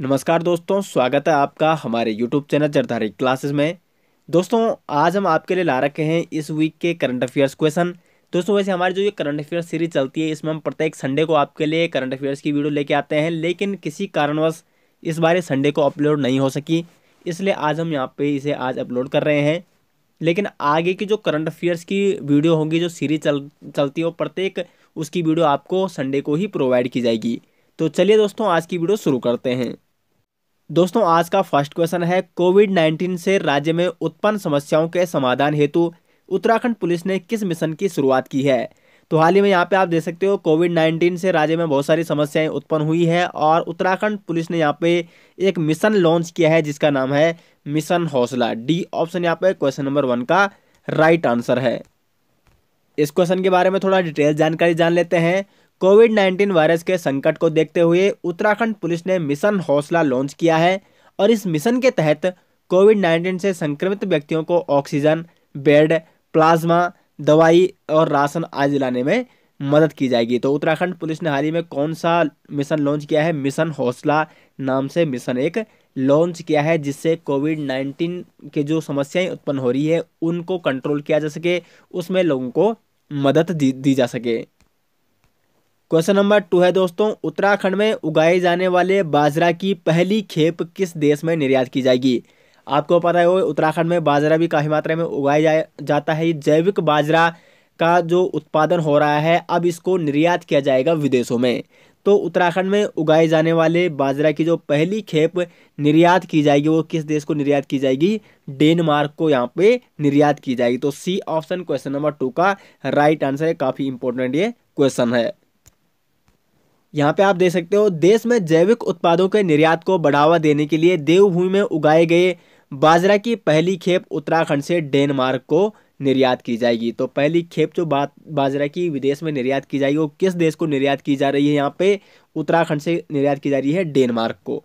नमस्कार दोस्तों स्वागत है आपका हमारे YouTube चैनल जरधारी क्लासेस में दोस्तों आज हम आपके लिए ला रखे हैं इस वीक के करंट अफेयर्स क्वेश्चन दोस्तों वैसे हमारी जो ये करंट अफेयर्स सीरीज चलती है इसमें हम प्रत्येक संडे को आपके लिए करंट अफेयर्स की वीडियो लेके आते हैं लेकिन किसी कारणवश इस बारे संडे को अपलोड नहीं हो सकी इसलिए आज हम यहाँ पर इसे आज अपलोड कर रहे हैं लेकिन आगे की जो करंट अफेयर्स की वीडियो होगी जो सीरीज चल चलती है वो प्रत्येक उसकी वीडियो आपको संडे को ही प्रोवाइड की जाएगी तो चलिए दोस्तों आज की वीडियो शुरू करते हैं दोस्तों आज का फर्स्ट क्वेश्चन है कोविड नाइन्टीन से राज्य में उत्पन्न समस्याओं के समाधान हेतु उत्तराखंड पुलिस ने किस मिशन की शुरुआत की है तो हाल ही में यहाँ पे आप देख सकते हो कोविड नाइन्टीन से राज्य में बहुत सारी समस्याएं उत्पन्न हुई है और उत्तराखंड पुलिस ने यहाँ पे एक मिशन लॉन्च किया है जिसका नाम है मिशन हौसला डी ऑप्शन यहाँ पे क्वेश्चन नंबर वन का राइट आंसर है इस क्वेश्चन के बारे में थोड़ा डिटेल जानकारी जान लेते हैं कोविड 19 वायरस के संकट को देखते हुए उत्तराखंड पुलिस ने मिशन हौसला लॉन्च किया है और इस मिशन के तहत कोविड 19 से संक्रमित व्यक्तियों को ऑक्सीजन बेड प्लाज्मा दवाई और राशन आदि लाने में मदद की जाएगी तो उत्तराखंड पुलिस ने हाल ही में कौन सा मिशन लॉन्च किया है मिशन हौसला नाम से मिशन एक लॉन्च किया है जिससे कोविड नाइन्टीन के जो समस्याएं उत्पन्न हो रही है उनको कंट्रोल किया जा सके उसमें लोगों को मदद दी दी जा सके क्वेश्चन नंबर टू है दोस्तों उत्तराखंड में उगाए जाने वाले बाजरा की पहली खेप किस देश में निर्यात की जाएगी आपको पता है उत्तराखंड में बाजरा भी काफ़ी मात्रा में उगाया जा, जाता है जैविक बाजरा का जो उत्पादन हो रहा है अब इसको निर्यात किया जाएगा विदेशों में तो उत्तराखंड में उगाए जाने वाले बाजरा की जो पहली खेप निर्यात की जाएगी वो किस देश को निर्यात की जाएगी डेनमार्क को यहाँ पे निर्यात की जाएगी तो C option question number two का राइट आंसर है काफ़ी इंपॉर्टेंट ये क्वेश्चन है यहाँ पे आप देख सकते हो देश में जैविक उत्पादों के निर्यात को बढ़ावा देने के लिए देवभूमि में उगाए गए बाजरा की पहली खेप उत्तराखंड से डेनमार्क को निर्यात की जाएगी तो पहली खेप जो बात बाजरा की विदेश में निर्यात की जाएगी वो किस देश को निर्यात की जा रही है यहाँ पे उत्तराखंड से निर्यात की जा रही है डेनमार्क को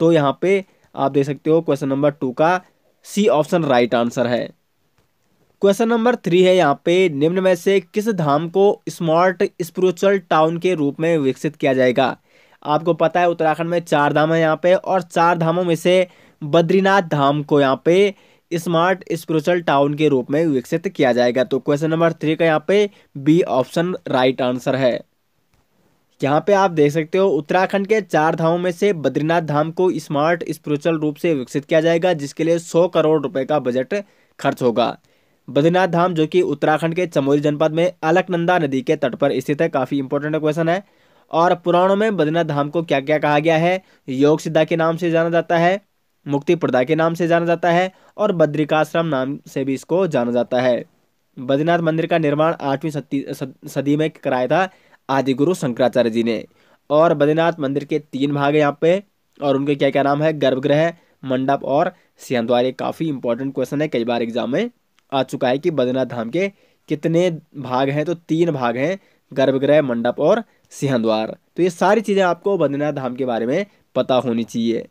तो यहाँ पे आप देख सकते हो क्वेश्चन नंबर टू का सी ऑप्शन राइट आंसर है क्वेश्चन नंबर थ्री है यहाँ पे निम्न में से किस धाम को स्मार्ट स्पिरिचुअल टाउन के रूप में विकसित किया जाएगा आपको पता है उत्तराखंड में चार धाम है यहाँ पे और चार धामों में से बद्रीनाथ धाम को यहाँ पे स्मार्ट स्पिरिचुअल टाउन के रूप में विकसित किया जाएगा तो क्वेश्चन नंबर थ्री का यहाँ पे बी ऑप्शन राइट आंसर है यहाँ पे आप देख सकते हो उत्तराखंड के चार धामों में से बद्रीनाथ धाम को स्मार्ट स्पिरिचुअल रूप से विकसित किया जाएगा जिसके लिए सौ करोड़ रुपए का बजट खर्च होगा बद्रीनाथ धाम जो कि उत्तराखंड के चमोली जनपद में अलकनंदा नदी के तट पर स्थित है काफ़ी इंपॉर्टेंट क्वेश्चन है और पुराणों में बद्रीनाथ धाम को क्या क्या कहा गया है योग सिद्धा के नाम से जाना जाता है मुक्ति प्रदा के नाम से जाना जाता है और बद्रिकाश्रम नाम से भी इसको जाना जाता है बद्रीनाथ मंदिर का निर्माण आठवीं सदी में कराया था आदिगुरु शंकराचार्य जी ने और बद्रीनाथ मंदिर के तीन भाग हैं यहाँ पे और उनके क्या क्या नाम है गर्भगृह मंडप और सियांद्वार काफ़ी इंपॉर्टेंट क्वेश्चन है कई बार एग्जाम में आ चुका है कि बद्रीनाथ धाम के कितने भाग हैं तो तीन भाग हैं गर्भगृह मंडप और सिंहद्वार तो ये सारी चीज़ें आपको बद्रीनाथ धाम के बारे में पता होनी चाहिए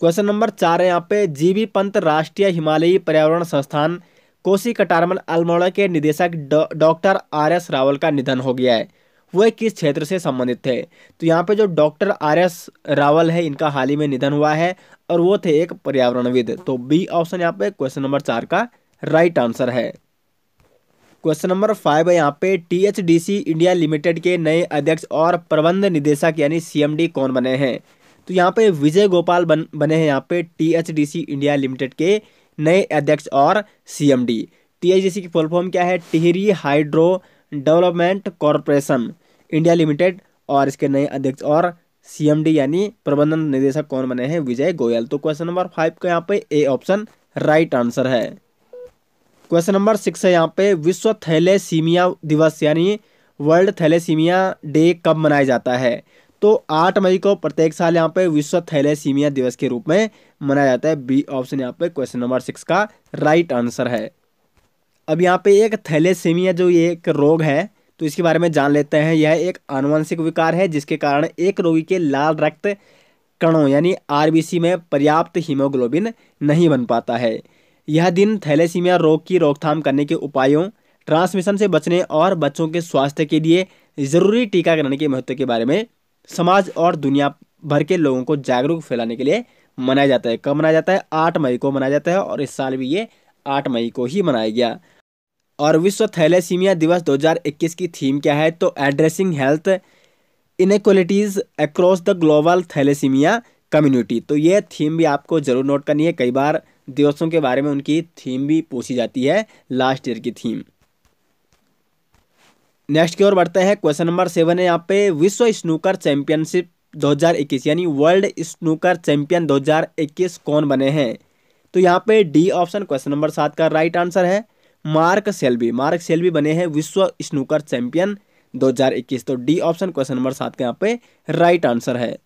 क्वेश्चन नंबर चार है यहाँ पे जीबी पंत राष्ट्रीय हिमालयी पर्यावरण संस्थान कोसी कटारमल अल्मोड़ा के निदेशक डॉक्टर आर एस रावल का निधन हो गया है वह किस क्षेत्र से संबंधित थे तो यहाँ पे जो डॉक्टर आर एस रावल है इनका हाल ही में निधन हुआ है और वो थे एक पर्यावरणविद तो बी ऑप्शन यहाँ पे क्वेश्चन नंबर चार का राइट आंसर है क्वेश्चन नंबर फाइव है यहाँ पे टीएचडीसी इंडिया लिमिटेड के नए अध्यक्ष और प्रबंध निदेशक यानी सीएमडी कौन बने हैं तो यहाँ पे विजय गोपाल बन बने हैं यहाँ पे टीएचडीसी इंडिया लिमिटेड के नए अध्यक्ष और सीएमडी टीएचडीसी की फुल फॉर्म क्या है Tehri hydro development corporation India limited और इसके नए अध्यक्ष और सी यानी प्रबंधन निदेशक कौन बने हैं विजय गोयल तो क्वेश्चन नंबर फाइव का यहाँ पे ए ऑप्शन राइट आंसर है क्वेश्चन नंबर सिक्स है यहाँ पे विश्व थैलेसीमिया दिवस यानी वर्ल्ड थैलेसीमिया डे कब मनाया जाता है तो आठ मई को प्रत्येक साल यहाँ पे विश्व थैलेसीमिया दिवस के रूप में मनाया जाता है बी ऑप्शन यहाँ पे क्वेश्चन नंबर सिक्स का राइट आंसर है अब यहाँ पे एक थैलेसीमिया जो ये एक रोग है तो इसके बारे में जान लेते हैं यह एक आनुवंशिक विकार है जिसके कारण एक रोगी के लाल रक्त कणों यानी आरबीसी में पर्याप्त हीमोग्लोबिन नहीं बन पाता है यह दिन थैलेसीमिया रोग की रोकथाम करने के उपायों ट्रांसमिशन से बचने और बच्चों के स्वास्थ्य के लिए ज़रूरी टीकाकरण के महत्व के बारे में समाज और दुनिया भर के लोगों को जागरूक फैलाने के लिए मनाया जाता है कब मनाया जाता है आठ मई को मनाया जाता है और इस साल भी ये आठ मई को ही मनाया गया और विश्व थैलेसीमिया दिवस 2021 की थीम क्या है तो addressing health inequalities across the global thalassemia community तो ये थीम भी आपको ज़रूर नोट करनी है कई बार दिवसों के बारे में उनकी थीम भी पूछी जाती है लास्ट ईयर की थीम नेक्स्ट की ओर बढ़ते हैं क्वेश्चन नंबर सेवन है यहाँ पे विश्व स्नूकर चैंपियनशिप 2021 यानी वर्ल्ड स्नूकर चैंपियन 2021 कौन बने हैं तो यहाँ पे डी ऑप्शन क्वेश्चन नंबर सात का राइट आंसर है मार्क सेल्बी मार्क सेल्बी बने हैं विश्व स्नूकर चैंपियन 2021 तो डी ऑप्शन क्वेश्चन नंबर सात का यहाँ पे राइट आंसर है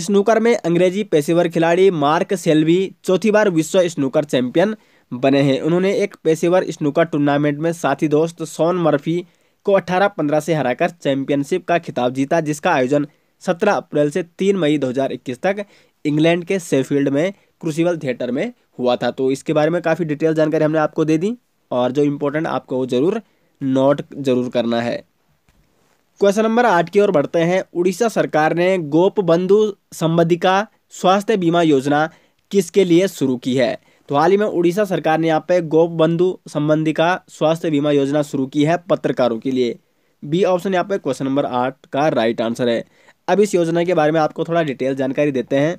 स्नूकर में अंग्रेजी पेशेवर खिलाड़ी मार्क सेल्वी चौथी बार विश्व स्नूकर चैंपियन बने हैं उन्होंने एक पेशेवर स्नूकर टूर्नामेंट में साथी दोस्त सोन मर्फी को 18-15 से हराकर चैंपियनशिप का खिताब जीता जिसका आयोजन 17 अप्रैल से 3 मई 2021 तक इंग्लैंड के सेफील्ड में क्रूसिवल थिएटर में हुआ था तो इसके बारे में काफ़ी डिटेल जानकारी हमने आपको दे दी और जो इम्पोर्टेंट आपको वो ज़रूर नोट जरूर करना है क्वेश्चन नंबर आठ की ओर बढ़ते हैं उड़ीसा सरकार ने गोप बंधु संबंधिका स्वास्थ्य बीमा योजना किसके लिए शुरू की है तो हाल ही में उड़ीसा सरकार ने यहाँ पे गोप बंधु संबंधिका स्वास्थ्य बीमा योजना शुरू की है पत्रकारों के लिए बी ऑप्शन यहाँ पे क्वेश्चन नंबर आठ का राइट आंसर है अब इस योजना के बारे में आपको थोड़ा डिटेल जानकारी देते हैं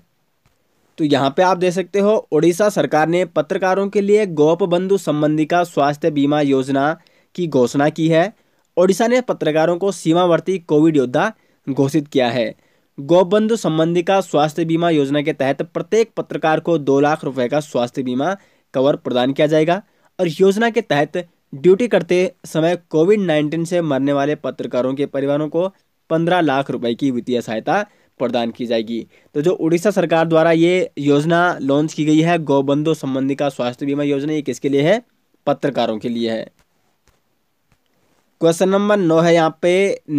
तो यहाँ पे आप देख सकते हो उड़ीसा सरकार ने पत्रकारों के लिए गोप बंधु संबंधिका स्वास्थ्य बीमा योजना की घोषणा की है ओडिशा ने पत्रकारों को सीमावर्ती कोविड योद्धा घोषित किया है गौबंधु संबंधी का स्वास्थ्य बीमा योजना के तहत प्रत्येक पत्रकार को दो लाख रुपए का स्वास्थ्य बीमा कवर प्रदान किया जाएगा और योजना के तहत ड्यूटी करते समय कोविड नाइन्टीन से मरने वाले पत्रकारों के परिवारों को पंद्रह लाख रुपए की वित्तीय सहायता प्रदान की जाएगी तो जो उड़ीसा सरकार द्वारा ये योजना लॉन्च की गई है गौबंधु संबंधी का स्वास्थ्य बीमा योजना ये किसके लिए है पत्रकारों के लिए है क्वेश्चन नंबर नौ है यहाँ पे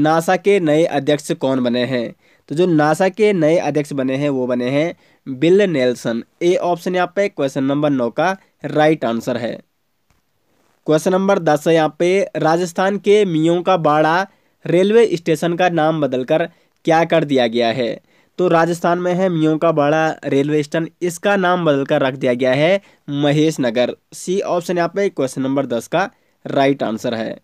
नासा के नए अध्यक्ष कौन बने हैं तो जो नासा के नए अध्यक्ष बने हैं वो बने हैं बिल नेल्सन ए ऑप्शन यहाँ पे क्वेश्चन नंबर नौ का राइट आंसर है क्वेश्चन नंबर दस है यहाँ पे राजस्थान के मियों का बाड़ा रेलवे स्टेशन का नाम बदलकर क्या कर दिया गया है तो राजस्थान में है मियों का बाड़ा रेलवे स्टेशन इसका नाम बदलकर रख दिया गया है महेश नगर सी ऑप्शन यहाँ पे क्वेश्चन नंबर दस का राइट आंसर है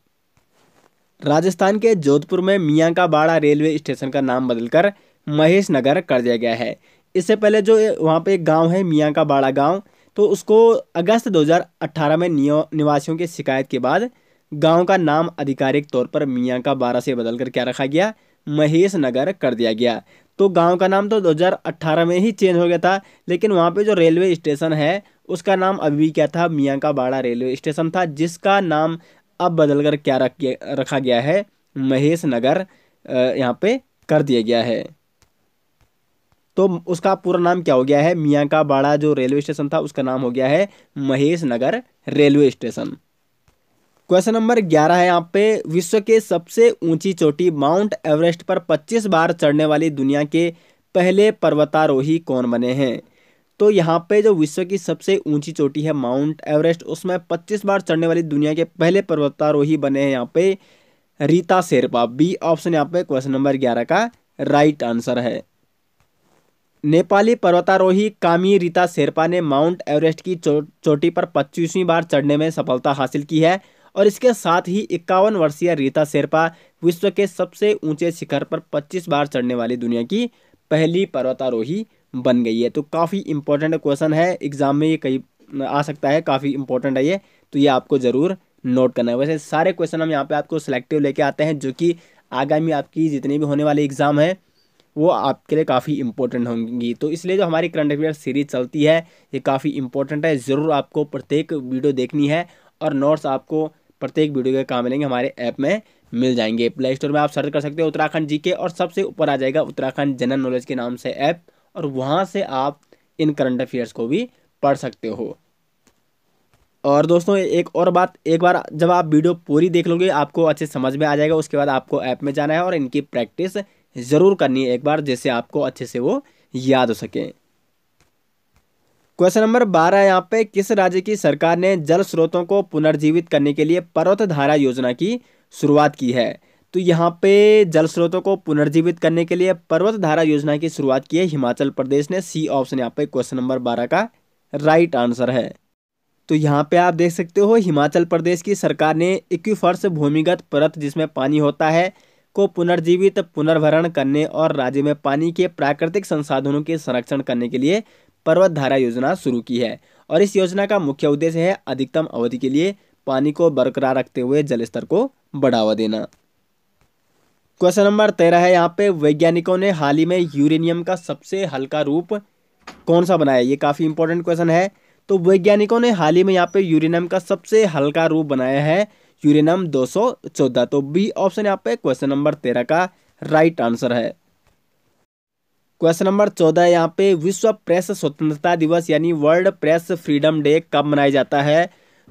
राजस्थान के जोधपुर में मियाँ का बाड़ा रेलवे स्टेशन का नाम बदलकर महेश नगर कर दिया गया है इससे पहले जो वहाँ पे एक गाँव है मियाँ का बाड़ा गाँव तो उसको अगस्त 2018 में निवासियों की शिकायत के बाद गांव का नाम आधिकारिक तौर पर मियाँ का बारह से बदलकर क्या रखा गया महेश नगर कर दिया गया तो गांव का नाम तो 2018 में ही चेंज हो गया था लेकिन वहाँ पे जो रेलवे स्टेशन है उसका नाम अभी भी क्या था मियाँ का बाड़ा रेलवे स्टेशन था जिसका नाम अब बदल कर क्या रख रखा गया है महेश नगर यहाँ पे कर दिया गया है तो उसका पूरा नाम क्या हो गया है मियाँ का बाड़ा जो रेलवे स्टेशन था उसका नाम हो गया है Mahesh Nagar railway station question number ग्यारह है यहाँ पे विश्व के सबसे ऊंची चोटी माउंट एवरेस्ट पर 25 बार चढ़ने वाली दुनिया के पहले पर्वतारोही कौन बने हैं तो यहाँ पे जो विश्व की सबसे ऊंची चोटी है माउंट एवरेस्ट उसमें 25 बार चढ़ने वाली दुनिया के पहले पर्वतारोही बने हैं यहाँ पे रीता शेरपा बी ऑप्शन यहाँ पे क्वेश्चन नंबर 11 का राइट आंसर है नेपाली पर्वतारोही कामी रीता शेरपा ने माउंट एवरेस्ट की चो, चोटी पर पच्चीसवीं बार चढ़ने में सफलता हासिल की है और इसके साथ ही इक्यावन वर्षीय रीता शेरपा विश्व के सबसे ऊंचे शिखर पर पच्चीस बार चढ़ने वाली दुनिया की पहली पर्वतारोही बन गई है तो काफ़ी इंपॉर्टेंट क्वेश्चन है एग्जाम में ये कई आ सकता है काफ़ी इंपॉर्टेंट है ये तो ये आपको ज़रूर नोट करना है वैसे सारे क्वेश्चन हम यहाँ पे आपको सेलेक्टिव लेके आते हैं जो कि आगामी आपकी जितने भी होने वाले एग्ज़ाम हैं वो आपके लिए काफ़ी इंपॉर्टेंट होंगी तो इसलिए जो हमारी करंट अफेयर सीरीज चलती है ये काफ़ी इंपॉर्टेंट है ज़रूर आपको प्रत्येक वीडियो देखनी है और नोट्स आपको प्रत्येक वीडियो के काम मिलेंगे हमारे ऐप में मिल जाएंगे प्ले स्टोर में आप सर्च कर सकते हो उत्तराखंड जी के और सबसे ऊपर आ जाएगा उत्तराखंड जनरल नॉलेज के नाम से ऐप और वहाँ से आप इन करंट अफेयर्स को भी पढ़ सकते हो और दोस्तों एक और बात एक बार जब आप वीडियो पूरी देख लोगे आपको अच्छे समझ में आ जाएगा उसके बाद आपको ऐप में जाना है और इनकी प्रैक्टिस ज़रूर करनी है एक बार जैसे आपको अच्छे से वो याद हो सके क्वेश्चन नंबर बारह यहाँ पे किस राज्य की सरकार ने जल स्रोतों को पुनर्जीवित करने के लिए पर्वत धारा योजना की शुरुआत की है तो यहाँ पे जल स्रोतों को पुनर्जीवित करने के लिए पर्वत धारा योजना की शुरुआत की है हिमाचल प्रदेश ने सी ऑप्शन यहाँ पे क्वेश्चन नंबर बारह का राइट आंसर है तो यहाँ पे आप देख सकते हो हिमाचल प्रदेश की सरकार ने इक्वीफर्स भूमिगत परत जिसमें पानी होता है को पुनर्जीवित पुनर्भरण करने और राज्य में पानी के प्राकृतिक संसाधनों के संरक्षण करने के लिए पर्वत धारा योजना शुरू की है और इस योजना का मुख्य उद्देश्य है अधिकतम अवधि के लिए पानी को बरकरार रखते हुए जल स्तर को बढ़ावा देना क्वेश्चन नंबर तेरह है यहाँ पे वैज्ञानिकों ने हाल ही में यूरेनियम का सबसे हल्का रूप कौन सा बनाया ये काफ़ी इंपॉर्टेंट क्वेश्चन है तो वैज्ञानिकों ने हाल ही में यहाँ पे यूरेनियम का सबसे हल्का रूप बनाया है यूरेनियम 214 तो बी ऑप्शन यहाँ पे क्वेश्चन नंबर तेरह का राइट आंसर है क्वेश्चन नंबर चौदह यहाँ पे विश्व प्रेस स्वतंत्रता दिवस यानी वर्ल्ड प्रेस फ्रीडम डे कब मनाया जाता है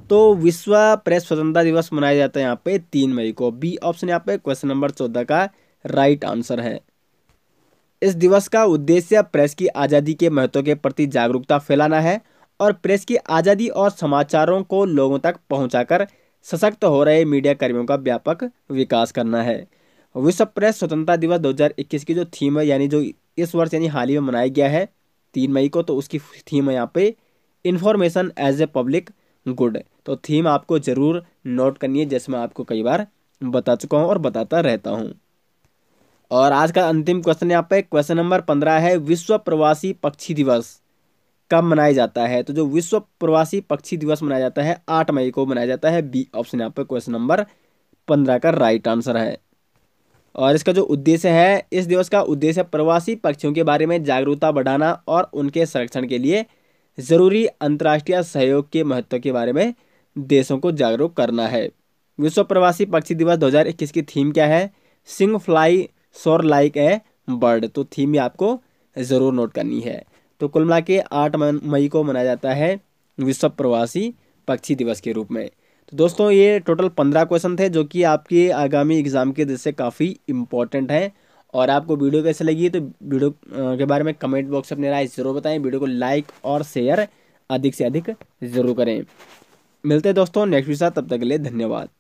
तो विश्व प्रेस स्वतंत्रता दिवस मनाया जाता है यहाँ पे तीन मई को बी ऑप्शन यहाँ पे क्वेश्चन नंबर चौदह का राइट आंसर है इस दिवस का उद्देश्य प्रेस की आज़ादी के महत्व के प्रति जागरूकता फैलाना है और प्रेस की आज़ादी और समाचारों को लोगों तक पहुंचाकर सशक्त हो रहे मीडिया कर्मियों का व्यापक विकास करना है विश्व प्रेस स्वतंत्रता दिवस 2021 की जो थीम है यानी जो इस वर्ष यानी हाल ही में मनाया गया है तीन मई को तो उसकी थीम है यहाँ पे information as a public good तो थीम आपको ज़रूर नोट करनी है जैसे मैं आपको कई बार बता चुका हूँ और बताता रहता हूँ और आज का अंतिम क्वेश्चन यहाँ पे क्वेश्चन नंबर पंद्रह है विश्व प्रवासी पक्षी दिवस कब मनाया जाता है तो जो विश्व प्रवासी पक्षी दिवस मनाया जाता है आठ मई को मनाया जाता है बी ऑप्शन यहाँ पे क्वेश्चन नंबर पंद्रह का राइट आंसर है और इसका जो उद्देश्य है इस दिवस का उद्देश्य प्रवासी पक्षियों के बारे में जागरूकता बढ़ाना और उनके संरक्षण के लिए ज़रूरी अंतर्राष्ट्रीय सहयोग के महत्व के बारे में देशों को जागरूक करना है विश्व प्रवासी पक्षी दिवस 2021 की थीम क्या है sing fly soar like a bird तो थीम ये आपको ज़रूर नोट करनी है तो कुल मिला के आठ मई को मनाया जाता है विश्व प्रवासी पक्षी दिवस के रूप में तो दोस्तों ये टोटल पंद्रह क्वेश्चन थे जो कि आपके आगामी एग्ज़ाम के दृष्टि से काफ़ी इम्पोर्टेंट हैं और आपको वीडियो कैसे लगी तो वीडियो के बारे में कमेंट बॉक्स अपने राय ज़रूर बताएं वीडियो को लाइक और शेयर अधिक से अधिक ज़रूर करें मिलते हैं दोस्तों नेक्स्ट वीडियो तब तक के लिए धन्यवाद